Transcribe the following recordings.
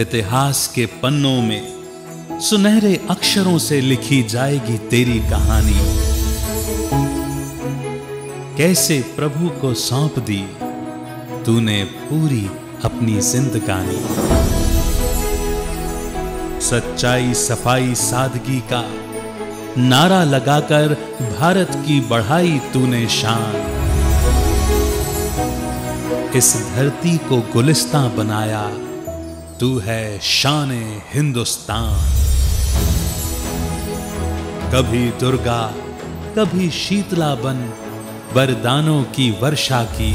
इतिहास के पन्नों में सुनहरे अक्षरों से लिखी जाएगी तेरी कहानी कैसे प्रभु को सौंप दी तूने पूरी अपनी जिंदगानी सच्चाई सफाई सादगी का नारा लगाकर भारत की बढ़ाई तूने शान इस धरती को गुलिस्तां बनाया तू है शान हिंदुस्तान कभी दुर्गा कभी शीतला बन वरदानों की वर्षा की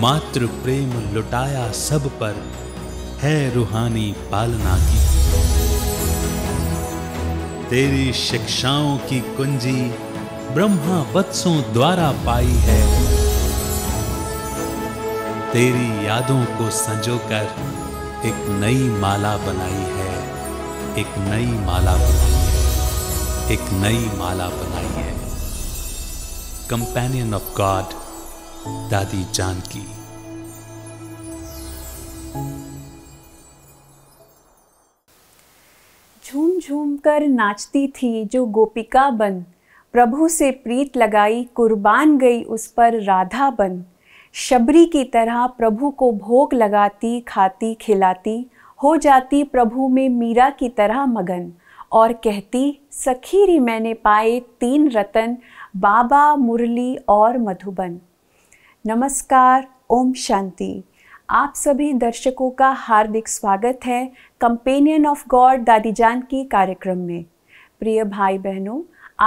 मातृ प्रेम लुटाया सब पर है रूहानी पालना की तेरी शिक्षाओं की कुंजी ब्रह्मा वत्सों द्वारा पाई है तेरी यादों को संजोकर एक नई माला बनाई है एक नई माला बनाई है एक नई माला बनाई है कंपेनियन ऑफ गॉड दादी जानकी झूम झूम कर नाचती थी जो गोपिका बन प्रभु से प्रीत लगाई कुर्बान गई उस पर राधा बन शबरी की तरह प्रभु को भोग लगाती खाती खिलाती हो जाती प्रभु में मीरा की तरह मगन और कहती सखीरी मैंने पाए तीन रतन बाबा मुरली और मधुबन नमस्कार ओम शांति आप सभी दर्शकों का हार्दिक स्वागत है कंपेनियन ऑफ गॉड दादी जानकी कार्यक्रम में प्रिय भाई बहनों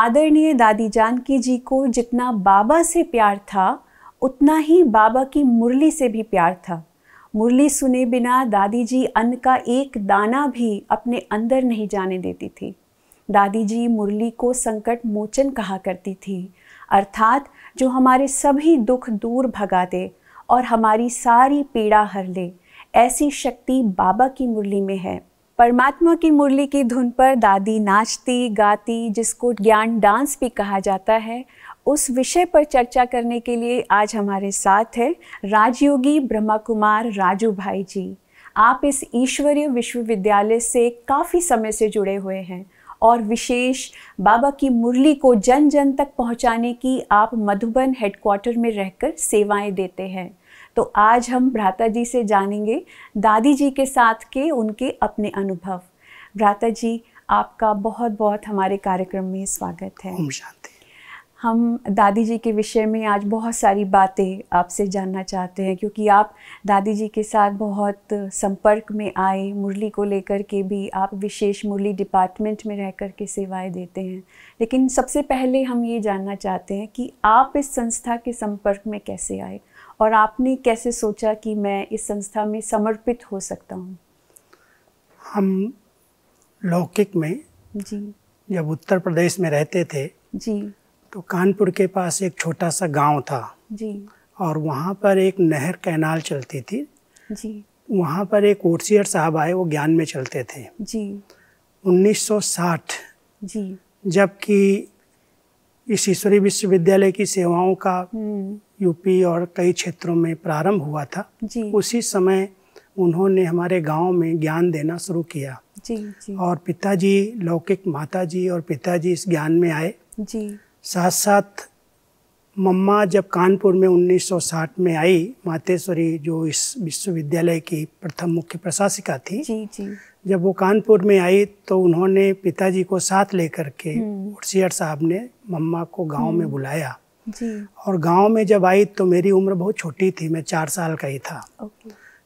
आदरणीय दादी जानकी जी को जितना बाबा से प्यार था उतना ही बाबा की मुरली से भी प्यार था मुरली सुने बिना दादी जी अन्न का एक दाना भी अपने अंदर नहीं जाने देती थी दादी जी मुरली को संकट मोचन कहा करती थी अर्थात जो हमारे सभी दुख दूर भगा दे और हमारी सारी पीड़ा हर ले ऐसी शक्ति बाबा की मुरली में है परमात्मा की मुरली की धुन पर दादी नाचती गाती जिसको ज्ञान डांस भी कहा जाता है उस विषय पर चर्चा करने के लिए आज हमारे साथ है राजयोगी ब्रह्मा कुमार राजू भाई जी आप इस ईश्वरीय विश्वविद्यालय से काफ़ी समय से जुड़े हुए हैं और विशेष बाबा की मुरली को जन जन तक पहुंचाने की आप मधुबन हेडक्वार्टर में रहकर सेवाएं देते हैं तो आज हम भ्राता जी से जानेंगे दादी जी के साथ के उनके अपने अनुभव भ्राता जी आपका बहुत बहुत हमारे कार्यक्रम में स्वागत है ओम शांति हम दादी जी के विषय में आज बहुत सारी बातें आपसे जानना चाहते हैं क्योंकि आप दादी जी के साथ बहुत संपर्क में आए मुरली को लेकर के भी आप विशेष मुरली डिपार्टमेंट में रह कर के सेवाएँ देते हैं लेकिन सबसे पहले हम ये जानना चाहते हैं कि आप इस संस्था के संपर्क में कैसे आए और आपने कैसे सोचा कि मैं इस संस्था में समर्पित हो सकता हूँ हम लौकिक में जी जब उत्तर प्रदेश में रहते थे जी तो कानपुर के पास एक छोटा सा गांव था जी और वहाँ पर एक नहर कैनाल चलती थी जी वहाँ पर एक ओटसियर साहब आए वो ज्ञान में चलते थे जी 1960 जी जबकि इस ईश्वरी विश्वविद्यालय की सेवाओं का हम्म। यूपी और कई क्षेत्रों में प्रारंभ हुआ था जी। उसी समय उन्होंने हमारे गांव में ज्ञान देना शुरू किया जी, जी। और पिताजी लौकिक माताजी और पिताजी इस ज्ञान में आए जी। साथ साथ मम्मा जब कानपुर में 1960 में आई मातेश्वरी जो इस विश्वविद्यालय की प्रथम मुख्य प्रशासिका थी जी जी जब वो कानपुर में आई तो उन्होंने पिताजी को साथ लेकर के हम्म। उर्सियर साहब ने मम्मा को गांव में हम्म। बुलाया जी और गांव में जब आई तो मेरी उम्र बहुत छोटी थी मैं चार साल का ही था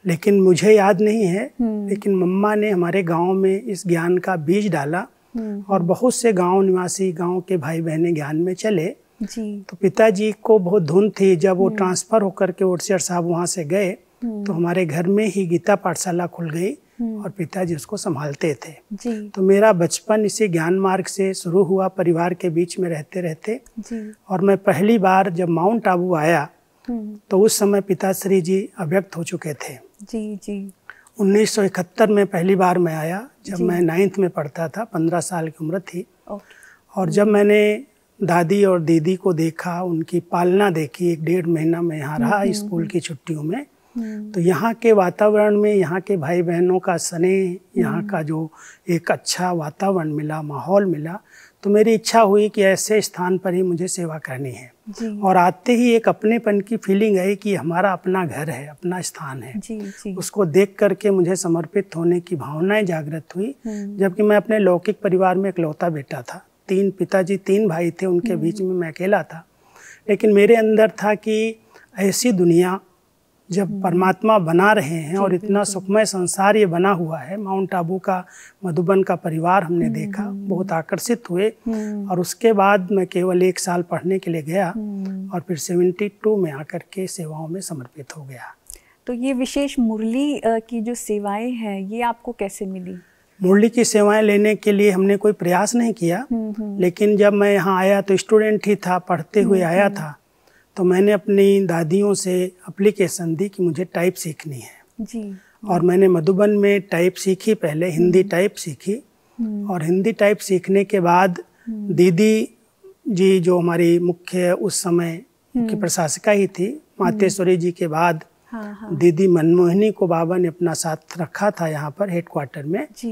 लेकिन मुझे याद नहीं है हम्म। लेकिन मम्मा ने हमारे गांव में इस ज्ञान का बीज डाला हम्म। और बहुत से गांव निवासी गांव के भाई बहने ज्ञान में चले जी तो पिताजी को बहुत धुन थी जब वो हम्म। ट्रांसफर होकर के ओडसियर साहब वहाँ से गए हम्म। तो हमारे घर में ही गीता पाठशाला खुल गई और पिताजी उसको संभालते थे जी। तो मेरा बचपन इसी ज्ञान मार्ग से शुरू हुआ परिवार के बीच में रहते रहते जी। और मैं पहली बार जब माउंट आबू आया तो उस समय पिताश्री जी अव्यक्त हो चुके थे जी जी 1971 में पहली बार मैं आया जब मैं नाइन्थ में पढ़ता था पंद्रह साल की उम्र थी और जब मैंने दादी और दीदी को देखा उनकी पालना देखी एक डेढ़ महीना में यहाँ रहा हम्म, स्कूल हम्म, की छुट्टियों में हम्म। तो यहाँ के वातावरण में यहाँ के भाई बहनों का स्नेह यहाँ का जो एक अच्छा वातावरण मिला माहौल मिला तो मेरी इच्छा हुई कि ऐसे स्थान पर ही मुझे सेवा करनी है और आते ही एक अपनेपन की फीलिंग आई कि हमारा अपना घर है अपना स्थान है जी, जी। उसको देख करके मुझे समर्पित होने की भावनाएं जागृत हुई हम्म। जबकि मैं अपने लौकिक परिवार में इकलौता बेटा था तीन पिताजी तीन भाई थे उनके हम्म। बीच में मैं अकेला था लेकिन मेरे अंदर था कि ऐसी दुनिया जब हम्म। परमात्मा बना रहे हैं और इतना सुखमय संसार ये बना हुआ है माउंट आबू का मधुबन का परिवार हमने हम्म, देखा हम्म। बहुत आकर्षित हुए और उसके बाद मैं केवल एक साल पढ़ने के लिए गया और फिर 72 में आकर के सेवाओं में समर्पित हो गया तो ये विशेष मुरली की जो सेवाएं हैं ये आपको कैसे मिली मुरली की सेवाएं लेने के लिए हमने कोई प्रयास नहीं किया लेकिन जब मैं यहाँ आया तो स्टूडेंट ही था पढ़ते हुए आया था तो मैंने अपनी दादियों से अप्लीकेशन दी कि मुझे टाइप सीखनी है जी और मैंने मधुबन में टाइप सीखी पहले हिंदी टाइप हम्म। सीखी हम्म। और हिंदी टाइप सीखने के बाद हम्म। दीदी जी जो हमारी मुख्य उस समय की प्रशासिका ही थी मातेश्वरी जी के बाद हाँ, हा। दीदी मनमोहिनी को बाबा ने अपना साथ रखा था यहाँ पर हेडक्वार्टर में जी।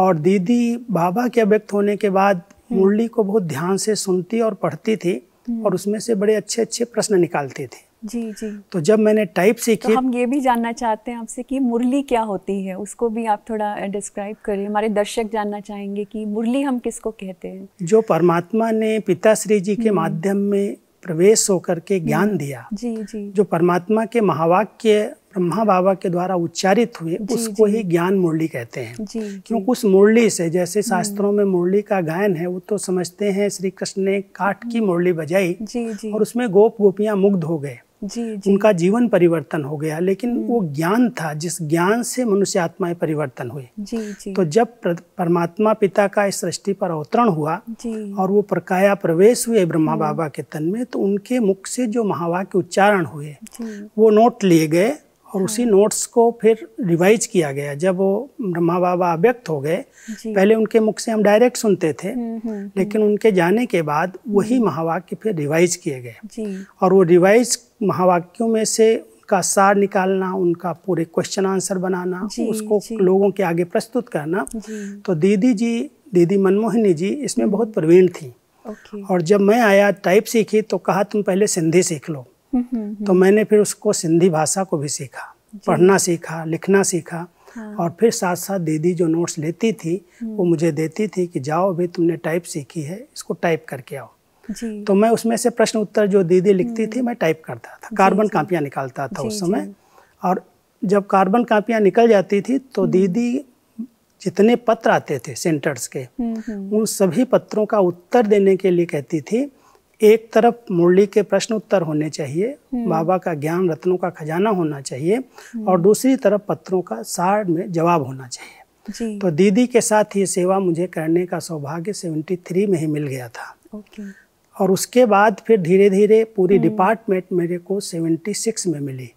और दीदी बाबा के अव्यक्त होने के बाद मुरली को बहुत ध्यान से सुनती और पढ़ती थी और हम्म। उसमें से बड़े अच्छे अच्छे प्रश्न निकालते थे जी जी तो जब मैंने टाइप सीखी तो हम ये भी जानना चाहते हैं आपसे कि मुरली क्या होती है उसको भी आप थोड़ा डिस्क्राइब करें हमारे दर्शक जानना चाहेंगे कि मुरली हम किसको कहते हैं जो परमात्मा ने पिता श्री जी के हम्म। माध्यम में प्रवेश होकर के हम्म। ज्ञान दिया जी जी जो परमात्मा के महावाक्य ब्रह्मा बाबा के द्वारा उच्चारित हुए जी, उसको जी, ही ज्ञान मुरली कहते हैं क्योंकि उस मुरली से जैसे हम्म। शास्त्रों में मुरली का गायन है वो तो समझते हैं श्री कृष्ण ने काठ की हम्म। मुरली बजाई और उसमें गोप गोपियां मुग्ध हो गए जी, जी उनका जीवन परिवर्तन हो गया लेकिन वो हम्म। ज्ञान था जिस ज्ञान से मनुष्य आत्माएं परिवर्तन हुए जी, जी तो जब परमात्मा पिता का इस सृष्टि पर अवतरण हुआ जी और वो प्रकाया प्रवेश हुए ब्रह्मा हम्म। बाबा के तन में तो उनके मुख से जो महावाक्य उच्चारण हुए वो नोट लिए गए और उसी हाँ। नोट्स को फिर रिवाइज किया गया जब वो ब्रह्मा बाबा अव्यक्त हो गए पहले उनके मुख से हम डायरेक्ट सुनते थे हम्म, हम्म, हम्म। लेकिन उनके जाने के बाद वही महावाक्य फिर रिवाइज किए गए और वो रिवाइज महावाक्यों में से उनका सार निकालना उनका पूरे क्वेश्चन आंसर बनाना उसको लोगों के आगे प्रस्तुत करना तो दीदी जी दीदी मनमोहिनी जी इसमें बहुत प्रवीण थी और जब मैं आया टाइप सीखी तो कहा तुम पहले सिंधी सीख लो तो मैंने फिर उसको सिंधी भाषा को भी सीखा पढ़ना सीखा लिखना सीखा हाँ। और फिर साथ साथ दीदी जो नोट्स लेती थी हम्म। वो मुझे देती थी कि जाओ भी तुमने टाइप सीखी है इसको टाइप करके आओ जी। तो मैं उसमें से प्रश्न उत्तर जो दीदी लिखती थी हम्म। मैं टाइप करता था कार्बन कापियाँ निकालता था उस समय और जब कार्बन कापियाँ निकल जाती थी तो हम्म। दीदी जितने पत्र आते थे सेंटर्स के उन सभी पत्रों का उत्तर देने के लिए कहती थी एक तरफ मुरली के प्रश्न उत्तर होने चाहिए हम्म। बाबा का ज्ञान रत्नों का खजाना होना चाहिए और हम्म। दूसरी तरफ पत्रों का सार में जवाब होना चाहिए जी। तो दीदी के साथ ये सेवा मुझे करने का सौभाग्य 73 में ही मिल गया था ओके। और उसके बाद फिर धीरे धीरे पूरी हम्म। डिपार्टमेंट मेरे को 76 में मिली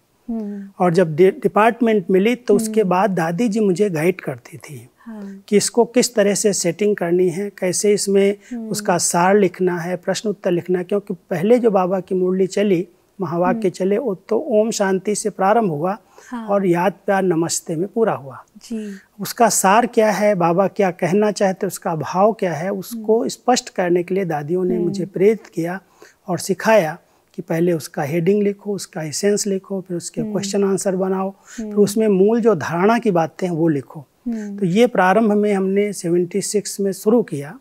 और जब डिपार्टमेंट मिली तो उसके बाद दादी जी मुझे गाइड करती थी कि इसको किस तरह से सेटिंग करनी है कैसे इसमें हम्म। उसका सार लिखना है प्रश्न उत्तर लिखना है क्योंकि पहले जो बाबा की मुरली चली महावाक्य हम्म। चले तो ओम शांति से प्रारंभ हुआ हाँ। और याद प्यार नमस्ते में पूरा हुआ जी। उसका सार क्या है बाबा क्या कहना चाहते उसका भाव क्या है उसको हम्म। स्पष्ट करने के लिए दादियों ने मुझे प्रेरित किया और सिखाया कि पहले उसका हेडिंग लिखो उसका एसेंस लिखो फिर उसके क्वेश्चन आंसर बनाओ फिर उसमें मूल जो धारणा की बातें हैं वो लिखो हम्म। तो ये प्रारंभ में हमने 76 में शुरू किया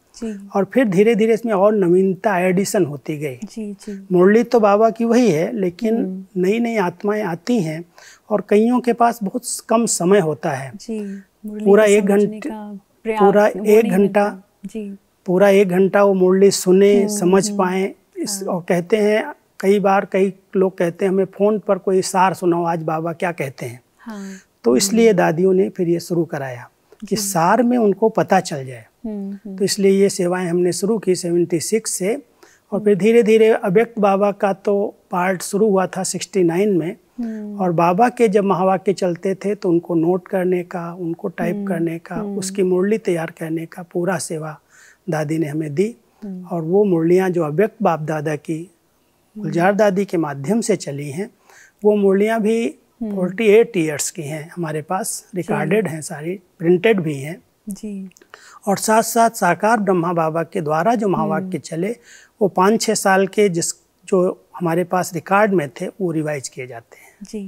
और फिर धीरे धीरे इसमें और नवीनता एडिशन होती गई मुरली तो बाबा की वही है लेकिन हम्म। नई नई आत्माएं आती हैं और कईयों के पास बहुत कम समय होता है जी, पूरा एक घंटा पूरा एक घंटा पूरा एक घंटा वो मुरली सुने हम्म, समझ पाए हाँ। और कहते हैं कई बार कई लोग कहते हैं हमें फ़ोन पर कोई सार सुनाओ आज बाबा क्या कहते हैं हाँ। तो हम्म। इसलिए दादियों ने फिर ये शुरू कराया कि सार में उनको पता चल जाए हम्म, हम्म। तो इसलिए ये सेवाएं हमने शुरू की 76 से और फिर धीरे धीरे अव्यक्त बाबा का तो पार्ट शुरू हुआ था 69 में और बाबा के जब महावाक्य चलते थे तो उनको नोट करने का उनको टाइप करने का उसकी मुरली तैयार करने का पूरा सेवा दादी ने हमें दी और वो मुरलियाँ जो अव्यक्त बाप दादा की गुलजार दादी के माध्यम से चली हैं वो मुरलियाँ भी फोर्टी एट ईयर्स की हैं हमारे पास रिकॉर्डेड हैं सारी प्रिंटेड भी हैं जी और साथ साथ साकार ब्रह्मा बाबा के द्वारा जो महावाक्य हम्म। चले वो पाँच छः साल के जिस जो हमारे पास रिकॉर्ड में थे वो रिवाइज किए जाते हैं जी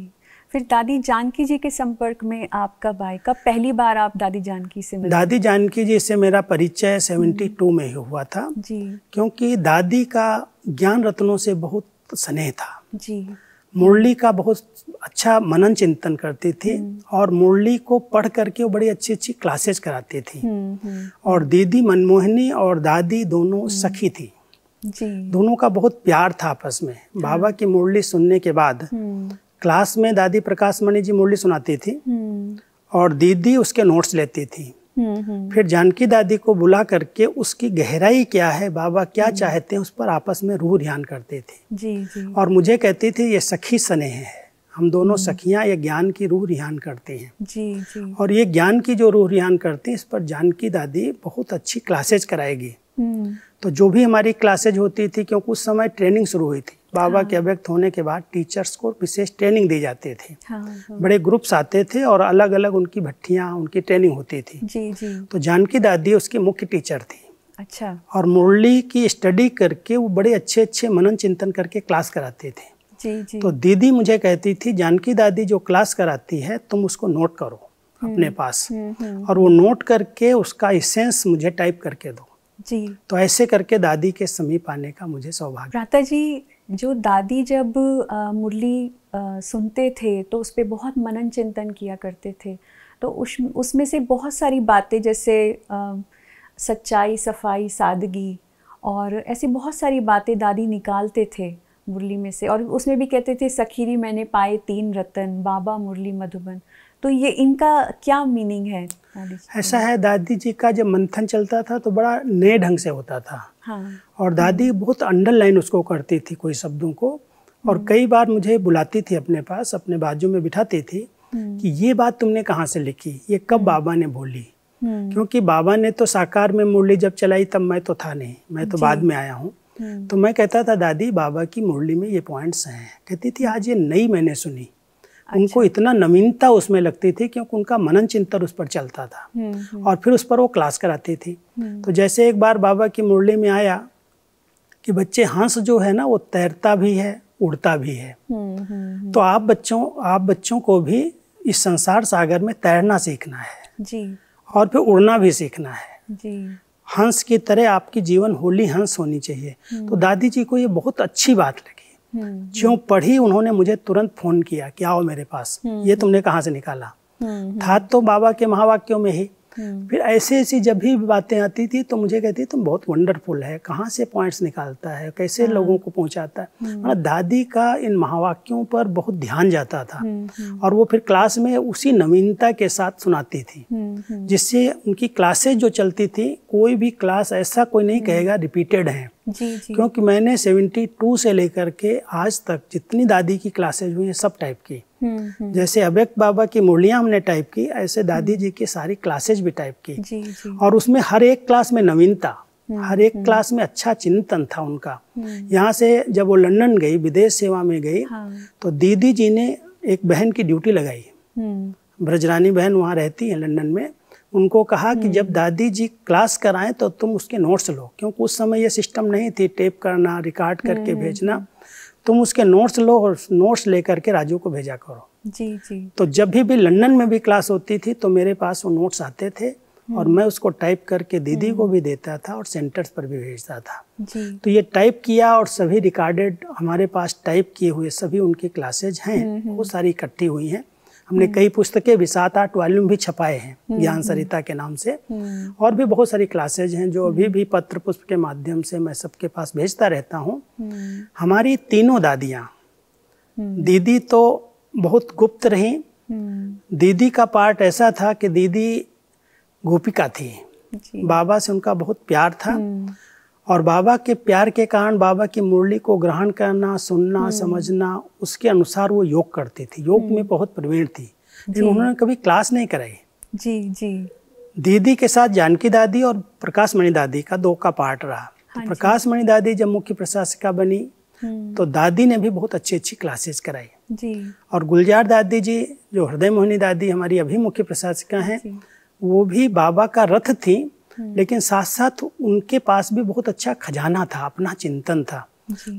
फिर दादी जानकी जी के संपर्क में आपका भाई का कब पहली बार आप दादी जानकी से मिले दादी जानकी जी से मेरा परिचय 72 हम्म। में ही हुआ था जी क्योंकि दादी का ज्ञान रत्नों से बहुत स्नेह था जी मुरली का बहुत अच्छा मनन चिंतन करती थी हम्म। और मुरली को पढ़ करके वो बड़ी अच्छी अच्छी क्लासेस कराती थी और दीदी मनमोहनी और दादी दोनों हम्म। सखी थी जी। दोनों का बहुत प्यार था आपस में हाँ। बाबा की मुरली सुनने के बाद क्लास हम्म। में दादी प्रकाश मणि जी मुरली सुनाती थी और दीदी उसके नोट्स लेती थी फिर जानकी दादी को बुला करके उसकी गहराई क्या है बाबा क्या हम्म। चाहते हैं उस पर आपस में रूह ध्यान करते थे जी, जी। और मुझे कहती थी ये सखी स्नेह है हम दोनों हम्म। सखियां ये ज्ञान की रूह रिहान करते हैं जी, जी। और ये ज्ञान की जो रूह रिहान करते हैं इस पर जानकी दादी बहुत अच्छी क्लासेज कराएगी हम्म। तो जो भी हमारी क्लासेज होती थी क्योंकि उस समय ट्रेनिंग शुरू हुई थी बाबा हाँ। के अव्यक्त होने के बाद टीचर्स को विशेष ट्रेनिंग दी जाते थे हाँ, हाँ। बड़े ग्रुप्स आते थे और अलग अलग उनकी भट्टियाँ उनकी ट्रेनिंग होती थी जी जी तो जानकी दादी उसकी मुख्य टीचर थी अच्छा और मुरली की स्टडी करके वो बड़े अच्छे अच्छे मनन चिंतन करके क्लास कराते थे जी जी तो दीदी मुझे कहती थी जानकी दादी जो क्लास कराती है तुम उसको नोट करो हम्म, अपने पास हम्म, हम्म। और वो नोट करके उसका इसेंस मुझे टाइप करके दो जी तो ऐसे करके दादी के समीप आने का मुझे सौभाग्य राता जी जो दादी जब मुरली सुनते थे तो उस पर बहुत मनन चिंतन किया करते थे तो उस उसमें से बहुत सारी बातें जैसे सच्चाई सफाई सादगी और ऐसी बहुत सारी बातें दादी निकालते थे मुरली में से और उसमें भी कहते थे सखीरी मैंने पाए तीन रतन बाबा मुरली मधुबन तो ये इनका क्या मीनिंग है ऐसा है दादी जी का जब मंथन चलता था तो बड़ा नए ढंग से होता था हाँ। और दादी बहुत अंडरलाइन उसको करती थी कोई शब्दों को और हम्म। कई बार मुझे बुलाती थी अपने पास अपने बाजू में बिठाती थी हम्म। कि ये बात तुमने कहाँ से लिखी ये कब हम्म। बाबा ने बोली क्योंकि बाबा ने तो साकार में मुरली जब चलाई तब मैं तो था नहीं मैं तो बाद में आया हूँ तो मैं कहता था दादी बाबा की मुरली में ये पॉइंट्स हैं कहती थी आज ये नई मैंने सुनी अच्छा। उनको इतना नवीनता उसमें लगती थी क्योंकि उनका मनन चिंतन उस पर चलता था हम्म, हम्म। और फिर उस पर वो क्लास कराती थी हम्म। तो जैसे एक बार बाबा की मुरली में आया कि बच्चे हंस जो है ना वो तैरता भी है उड़ता भी है तो आप बच्चों आप बच्चों को भी इस संसार सागर में तैरना सीखना है जी और फिर उड़ना भी सीखना है जी हंस की तरह आपकी जीवन होली हंस होनी चाहिए तो दादी जी को ये बहुत अच्छी बात लगी जो हम्म, हम्म। पढ़ी उन्होंने मुझे तुरंत फोन किया कि आओ मेरे पास हम्म, ये तुमने कहाँ से निकाला था तो बाबा के महावाक्यों में ही हम्म। फिर ऐसी ऐसी जब भी बातें आती थी तो मुझे कहती तुम बहुत वंडरफुल है कहाँ से पॉइंट्स निकालता है कैसे हाँ। लोगों को पहुंचाता है मतलब दादी का इन महावाक्यों पर बहुत ध्यान जाता था हम्म, और वो फिर क्लास में उसी नवीनता के साथ सुनाती थी जिससे उनकी क्लासेज जो चलती थी कोई भी क्लास ऐसा कोई नहीं कहेगा रिपीटेड है जी जी क्योंकि मैंने 72 से लेकर के आज तक जितनी दादी की क्लासेज हुई हैं सब टाइप की हम्म, हम्म। जैसे अबेक बाबा की मुरलियाँ हमने टाइप की ऐसे दादी जी की सारी क्लासेज भी टाइप की जी, जी। और उसमें हर एक क्लास में नवीनता हम्म, हर एक क्लास में अच्छा चिंतन था उनका यहाँ से जब वो लंदन गई विदेश सेवा में गई हाँ। तो दीदी जी ने एक बहन की ड्यूटी लगाई ब्रजरानी बहन वहाँ रहती है लंदन में उनको कहा कि जब दादी जी क्लास कराएं तो तुम उसके नोट्स लो क्योंकि उस समय ये सिस्टम नहीं थी टेप करना रिकॉर्ड करके भेजना तुम उसके नोट्स लो और नोट्स लेकर के राजू को भेजा करो जी जी तो जब भी भी लंदन में भी क्लास होती थी तो मेरे पास वो नोट्स आते थे हम्म। और मैं उसको टाइप करके दीदी को हम्म। भी देता था और सेंटर्स पर भी भेजता था जी। तो ये टाइप किया और सभी रिकॉर्डेड हमारे पास टाइप किए हुए सभी उनके क्लासेज हैं हम्म, वो सारी इकट्ठी हुई हैं हमने हम्म। कई पुस्तकें भी सात आठ वॉल्यूम भी छपाए हैं हम्म। ज्ञान सरिता के नाम से हम्म। और भी बहुत सारी क्लासेज हैं जो अभी भी पत्र पुष्प के माध्यम से मैं सबके पास भेजता रहता हूँ हमारी तीनों दादियाँ दीदी तो बहुत गुप्त रहीं दीदी का पार्ट ऐसा था कि दीदी गोपिका थी बाबा से उनका बहुत प्यार था और बाबा के प्यार के कारण बाबा की मुरली को ग्रहण करना सुनना हम्म। समझना उसके अनुसार वो योग करते थे योग में हम्म। बहुत प्रवीण थी लेकिन उन्होंने कभी क्लास नहीं कराई जी जी दीदी के साथ जानकी दादी और प्रकाश मणि दादी का दो का पार्ट रहा तो हाँ प्रकाश मणि दादी जब मुख्य प्रशासिका बनी हम्म। तो दादी ने भी बहुत अच्छी अच्छी क्लासेस कराई जी और गुलजार दादी जी जो हृदय मोहिनी दादी हमारी अभी मुख्य प्रशासिका हैं वो भी बाबा का रथ थी हाँ। लेकिन साथ साथ उनके पास भी बहुत अच्छा खजाना था अपना चिंतन था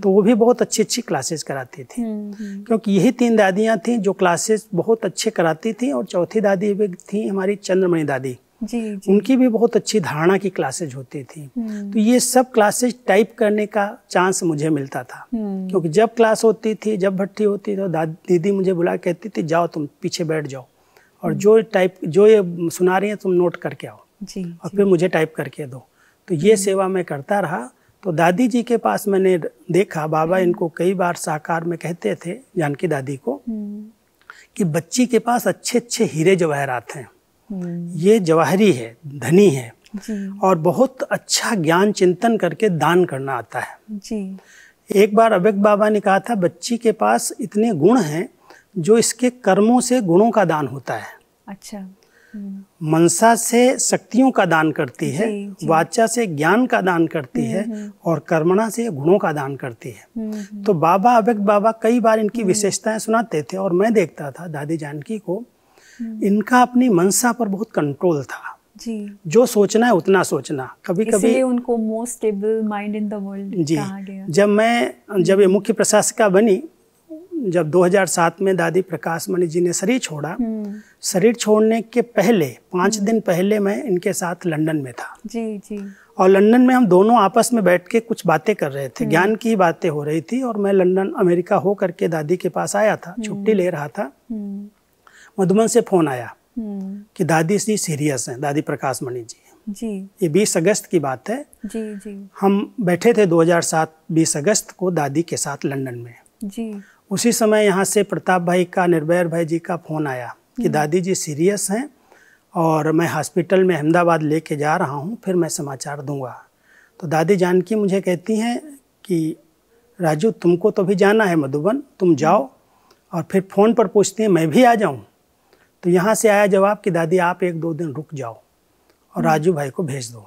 तो वो भी बहुत अच्छी अच्छी क्लासेस कराती थी क्योंकि यही तीन दादियां थी जो क्लासेस बहुत अच्छे कराती थी और चौथी दादी भी थी हमारी चंद्रमणि दादी जी, जी उनकी भी बहुत अच्छी धारणा की क्लासेज होती थी हम्म। तो ये सब क्लासेज टाइप करने का चांस मुझे मिलता था हम्म। क्योंकि जब क्लास होती थी जब भट्टी होती तो दीदी मुझे बुला कहती थी जाओ तुम पीछे बैठ जाओ और हम्म। जो टाइप जो ये सुना रही है तुम नोट करके आओ जी और फिर मुझे टाइप करके दो तो ये हम्म। सेवा मैं करता रहा तो दादी जी के पास मैंने देखा बाबा हम्म। इनको कई बार साकार में कहते थे जानकी दादी को हम्म। कि बच्ची के पास अच्छे अच्छे हीरे जवाहरात हैं ये जवाहरी है धनी है और बहुत अच्छा ज्ञान चिंतन करके दान करना आता है जी एक बार अबेक बाबा ने कहा था बच्ची के पास इतने गुण हैं जो इसके कर्मों से गुणों का दान होता है अच्छा मनसा से शक्तियों का दान करती है वाचा से ज्ञान का दान करती हम्म, है हम्म। और कर्मणा से गुणों का दान करती है हम्म, तो बाबा अभक्त बाबा कई बार इनकी विशेषताएं सुनाते थे और मैं देखता था दादी जानकी को इनका अपनी मनसा पर बहुत कंट्रोल था जी जो सोचना है उतना सोचना कभी कभी उनको most stable mind in the world जी जब मैं जब ये मुख्य प्रशासिका बनी जब 2007 में दादी प्रकाश मणि जी ने शरीर छोड़ा हम्म। शरीर छोड़ने के पहले पांच हम्म। दिन पहले मैं इनके साथ लंदन में था जी जी और लंदन में हम दोनों आपस में बैठ के कुछ बातें कर रहे थे हम्म। ज्ञान की बातें हो रही थी और मैं लंदन अमेरिका हो करके दादी के पास आया था छुट्टी ले रहा था मधुबन से फोन आया कि दादी जी सीरियस हैं दादी प्रकाश मणि जी जी ये बीस अगस्त की बात है जी जी हम बैठे थे 2007 20 अगस्त को दादी के साथ लंदन में जी उसी समय यहाँ से प्रताप भाई का निर्भयर भाई जी का फ़ोन आया कि हम्म। दादी जी सीरियस हैं और मैं हॉस्पिटल में अहमदाबाद लेके जा रहा हूँ फिर मैं समाचार दूंगा तो दादी जानकी मुझे कहती हैं कि राजू तुमको तो भी जाना है मधुबन तुम हम्म। जाओ और फिर फ़ोन पर पूछती हैं मैं भी आ जाऊँ तो यहाँ से आया जवाब कि दादी आप एक दो दिन रुक जाओ और हम्म। राजू भाई को भेज दो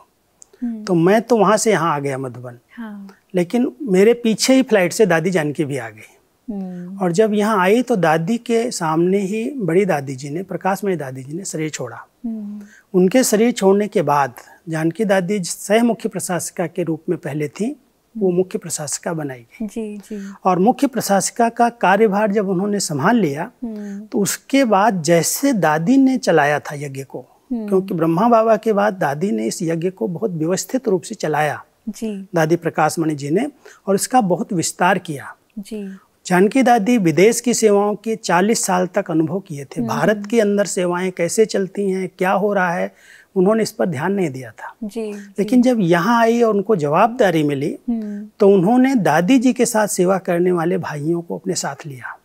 तो मैं तो वहाँ से यहाँ आ गया मधुबन हाँ। लेकिन मेरे पीछे ही फ्लाइट से दादी जानकी भी आ गई हम्म। और जब यहाँ आई तो दादी के सामने ही बड़ी दादी जी ने प्रकाशमय दादी जी ने शरीर छोड़ा हम्म। उनके शरीर छोड़ने के बाद जानकी दादी सह मुख्य प्रशासिका के रूप में पहले थी वो हम्म। मुख्य प्रशासिका बनाई गई जी जी और मुख्य प्रशासिका का कार्यभार जब उन्होंने संभाल लिया तो उसके बाद जैसे दादी ने चलाया था यज्ञ को क्योंकि ब्रह्मा बाबा के बाद दादी ने इस यज्ञ को बहुत व्यवस्थित रूप से चलाया जी दादी प्रकाशमणि जी ने और इसका बहुत विस्तार किया जी जानकी दादी विदेश की सेवाओं के 40 साल तक अनुभव किए थे हम्म। भारत के अंदर सेवाएं कैसे चलती हैं क्या हो रहा है उन्होंने इस पर ध्यान नहीं दिया था जी, लेकिन जी। जब यहाँ आई और उनको जवाबदारी मिली हम्म। तो उन्होंने दादी जी के साथ सेवा करने वाले भाइयों को अपने साथ लिया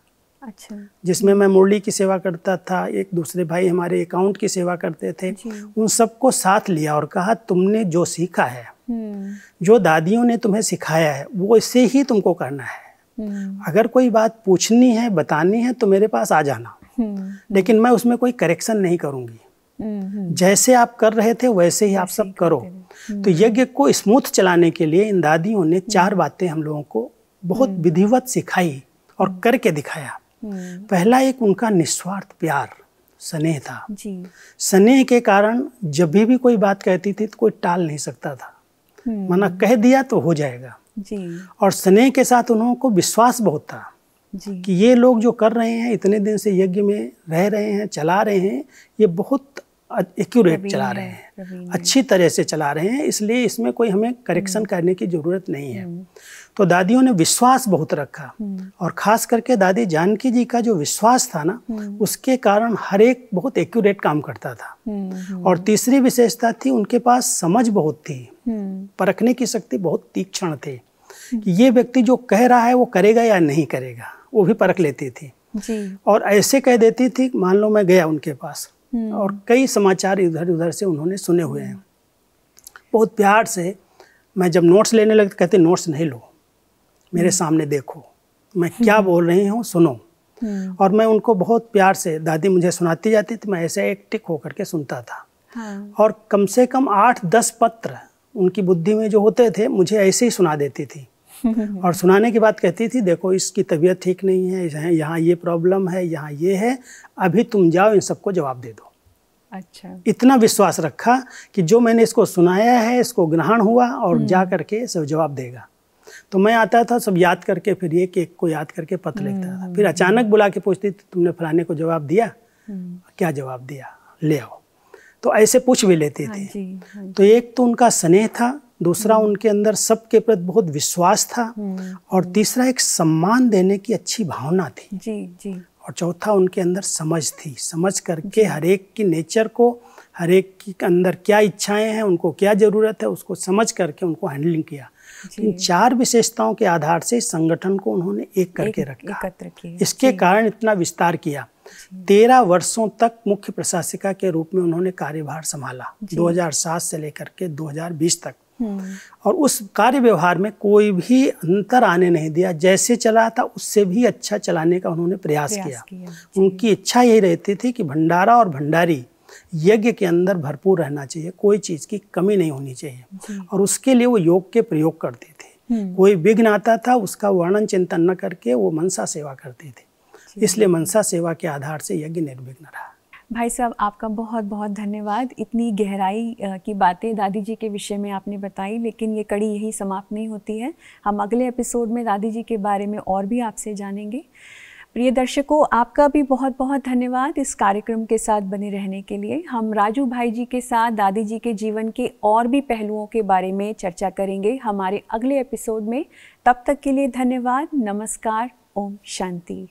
अच्छा जिसमें मैं मुरली की सेवा करता था एक दूसरे भाई हमारे अकाउंट की सेवा करते थे उन सबको साथ लिया और कहा तुमने जो सीखा है हम्म। जो दादियों ने तुम्हें सिखाया है वो इसे ही तुमको करना है हम्म। अगर कोई बात पूछनी है बतानी है तो मेरे पास आ जाना हम्म। लेकिन मैं उसमें कोई करेक्शन नहीं करूंगी हम्म, जैसे आप कर रहे थे वैसे ही आप सब करो तो यज्ञ को स्मूथ चलाने के लिए इन दादियों ने चार बातें हम लोगों को बहुत विधिवत सिखाई और करके दिखाया पहला एक उनका निस्वार्थ प्यार स्नेह था स्नेह के कारण जब भी कोई बात कहती थी तो कोई टाल नहीं सकता था माना कह दिया तो हो जाएगा जी और स्नेह के साथ उन को विश्वास बहुत था जी कि ये लोग जो कर रहे हैं इतने दिन से यज्ञ में रह रहे हैं चला रहे हैं ये बहुत एक्यूरेट चला रहे हैं अच्छी तरह से चला रहे हैं इसलिए इसमें कोई हमें करेक्शन हम्म। करने की ज़रूरत नहीं है हम्म। तो दादियों ने विश्वास बहुत रखा हम्म। और ख़ास करके दादी जानकी जी का जो विश्वास था ना उसके कारण हर एक बहुत एक्यूरेट काम करता था और तीसरी विशेषता थी उनके पास समझ बहुत थी परखने की शक्ति बहुत तीक्ष्ण थी ये व्यक्ति जो कह रहा है वो करेगा या नहीं करेगा वो भी परख लेती थी जी और ऐसे कह देती थी मान लो मैं गया उनके पास हम्म। और कई समाचार इधर उधर से उन्होंने सुने हुए हैं बहुत प्यार से मैं जब नोट्स लेने लगे कहते नोट्स नहीं लो मेरे हम्म। सामने देखो मैं हम्म। क्या बोल रही हूँ सुनो और मैं उनको बहुत प्यार से दादी मुझे सुनाती जाती थी मैं ऐसे एक टिक होकर के सुनता था हाँ। और कम से कम आठ दस पत्र उनकी बुद्धि में जो होते थे मुझे ऐसे ही सुना देती थी और सुनाने के बाद कहती थी देखो इसकी तबीयत ठीक नहीं है यहाँ ये प्रॉब्लम है यहाँ ये है अभी तुम जाओ इन सबको जवाब दे दो अच्छा इतना विश्वास रखा कि जो मैंने इसको सुनाया है इसको ग्रहण हुआ और हम्म। जा करके सब जवाब देगा तो मैं आता था सब याद करके फिर एक एक को याद करके पत्र लिखता था हम्म। फिर अचानक बुला के पूछती थी तुमने फलाने को जवाब दिया हम्म। क्या जवाब दिया ले आओ तो ऐसे पूछ भी लेते थे हाँ हाँ तो एक तो उनका स्नेह था दूसरा हम्म। उनके अंदर सबके प्रति बहुत विश्वास था हम्म। और तीसरा एक सम्मान देने की अच्छी भावना थी जी जी और चौथा उनके अंदर समझ थी समझ करके हर एक की नेचर को हर एक के अंदर क्या इच्छाएं हैं उनको क्या ज़रूरत है उसको समझ करके उनको हैंडलिंग किया इन चार विशेषताओं के आधार से संगठन को उन्होंने एक करके एक, रखा इसके कारण इतना विस्तार किया तेरह वर्षों तक मुख्य प्रशासिका के रूप में उन्होंने कार्यभार संभाला 2007 से लेकर के 2020 तक और उस कार्य व्यवहार में कोई भी अंतर आने नहीं दिया जैसे चला था उससे भी अच्छा चलाने का उन्होंने प्रयास, प्रयास किया, किया। उनकी इच्छा यही रहती थी कि भंडारा और भंडारी यज्ञ के अंदर भरपूर रहना चाहिए कोई चीज़ की कमी नहीं होनी चाहिए और उसके लिए वो योग के प्रयोग करते थे हम्म। कोई विघ्न आता था उसका वर्णन चिंतन न करके वो मनसा सेवा करते थे इसलिए मनसा सेवा के आधार से यज्ञ निर्विघ्न रहा भाई साहब आपका बहुत बहुत धन्यवाद इतनी गहराई की बातें दादी जी के विषय में आपने बताई लेकिन ये कड़ी यही समाप्त नहीं होती है हम अगले एपिसोड में दादी जी के बारे में और भी आपसे जानेंगे प्रिय दर्शकों आपका भी बहुत बहुत धन्यवाद इस कार्यक्रम के साथ बने रहने के लिए हम राजू भाई जी के साथ दादी जी के जीवन के और भी पहलुओं के बारे में चर्चा करेंगे हमारे अगले एपिसोड में तब तक के लिए धन्यवाद नमस्कार ओम शांति